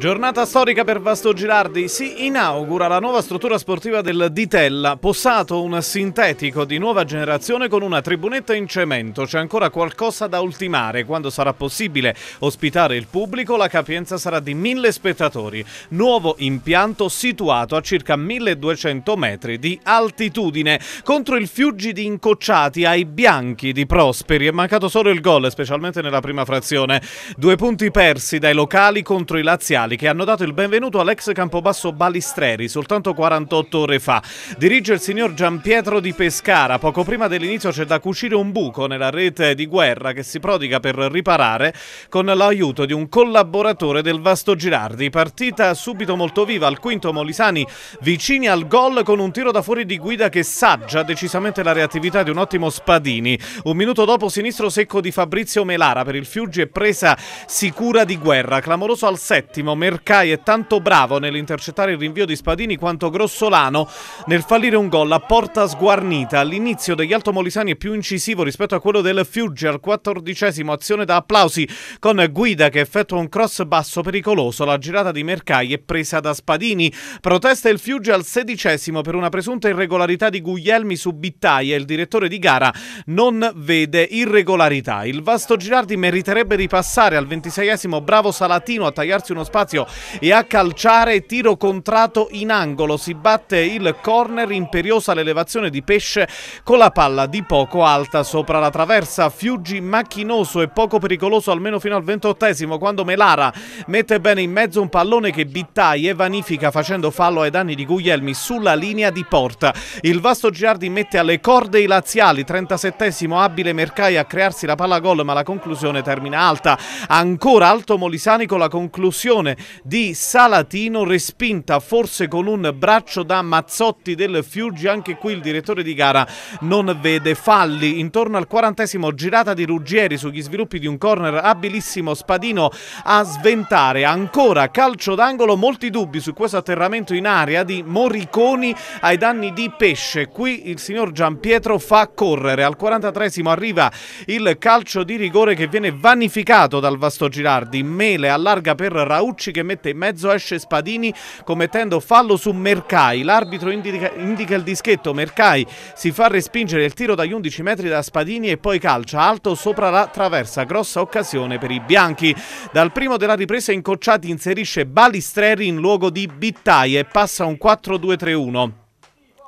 Giornata storica per Vasto Girardi, si inaugura la nuova struttura sportiva del Ditella, possato un sintetico di nuova generazione con una tribunetta in cemento, c'è ancora qualcosa da ultimare, quando sarà possibile ospitare il pubblico la capienza sarà di mille spettatori, nuovo impianto situato a circa 1200 metri di altitudine, contro il Fiuggi di Incocciati ai Bianchi di Prosperi, è mancato solo il gol specialmente nella prima frazione, due punti persi dai locali contro i laziali nazionali che hanno dato il benvenuto all'ex Campobasso Balistreri soltanto 48 ore fa. Dirige il signor Giampietro di Pescara. Poco prima dell'inizio c'è da cucire un buco nella rete di guerra che si prodiga per riparare con l'aiuto di un collaboratore del Vasto Girardi. Partita subito molto viva al quinto Molisani vicini al gol con un tiro da fuori di guida che saggia decisamente la reattività di un ottimo Spadini. Un minuto dopo sinistro secco di Fabrizio Melara per il Fiuggi e presa sicura di guerra. Clamoroso al settimo Mercai è tanto bravo nell'intercettare il rinvio di Spadini quanto grossolano nel fallire un gol a porta sguarnita. All'inizio degli altomolisani è più incisivo rispetto a quello del Fiuggi al quattordicesimo azione da applausi con Guida che effettua un cross basso pericoloso. La girata di Mercai è presa da Spadini. Protesta il Fiuggi al sedicesimo per una presunta irregolarità di Guglielmi su Bittaia. Il direttore di gara non vede irregolarità. Il vasto Girardi meriterebbe di passare al ventiseiesimo bravo Salatino a tagliarsi uno spazio spazio e a calciare tiro contrato in angolo. Si batte il corner, imperiosa l'elevazione di Pesce con la palla di poco alta sopra la traversa. Fiuggi macchinoso e poco pericoloso almeno fino al ventottesimo quando Melara mette bene in mezzo un pallone che e vanifica facendo fallo ai danni di Guglielmi sulla linea di porta. Il vasto Giardi mette alle corde i laziali, 37esimo abile Mercai a crearsi la palla gol ma la conclusione termina alta. Ancora alto Molisani con la conclusione punizione di Salatino, respinta forse con un braccio da Mazzotti del Fiuggi, anche qui il direttore di gara non vede falli. Intorno al quarantesimo girata di Ruggieri sugli sviluppi di un corner abilissimo Spadino a sventare, ancora calcio d'angolo, molti dubbi su questo atterramento in aria di Moriconi ai danni di Pesce, qui il signor Giampietro fa correre, al 43 arriva il calcio di rigore che viene vanificato dal Vasto Girardi, Mele allarga per Raucci Bonucci che mette in mezzo, esce Spadini commettendo fallo su Mercai. L'arbitro indica, indica, il dischetto, Mercai si fa respingere il tiro dagli 11 metri da Spadini e poi calcia alto sopra la traversa, grossa occasione per i bianchi. Dal primo della ripresa Incocciati inserisce Balistreri in luogo di Bittai e passa un 4-2-3-1.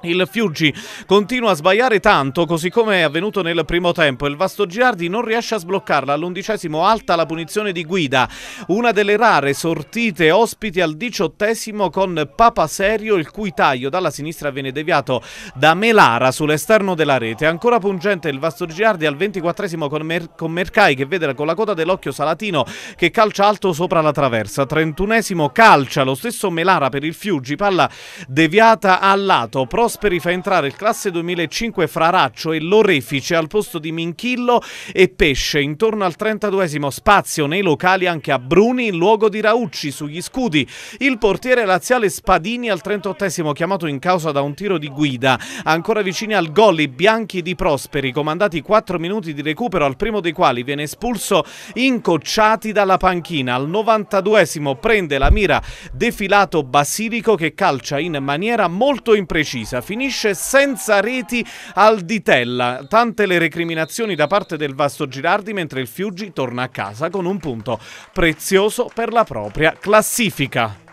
Il Fiuggi continua a sbagliare tanto, così come è avvenuto nel primo tempo. Il Vasto Giardi non riesce a sbloccarla. All'undicesimo alta la punizione di guida. Una delle rare sortite ospiti al diciottesimo con Papa Serio, il cui taglio dalla sinistra viene deviato da Melara sull'esterno della rete. Ancora pungente il Vasto Giardi al ventiquattresimo con, Mer con Mercai che vede con la coda dell'occhio Salatino che calcia alto sopra la traversa. Trentunesimo calcia lo stesso Melara per il Fiuggi. Palla deviata a lato. Prossimo Prosperi fa entrare il classe 2005 Fraraccio e Lorefice al posto di Minchillo e Pesce. Intorno al 32 spazio nei locali anche a Bruni in luogo di Raucci sugli scudi. Il portiere laziale Spadini al 38 chiamato in causa da un tiro di guida. Ancora vicini al gol i bianchi di Prosperi, comandati 4 minuti di recupero al primo dei quali viene espulso incocciati dalla panchina. Al 92 prende la mira defilato Basilico che calcia in maniera molto imprecisa finisce senza reti al Ditella. Tante le recriminazioni da parte del Vasto Girardi mentre il Fiuggi torna a casa con un punto prezioso per la propria classifica.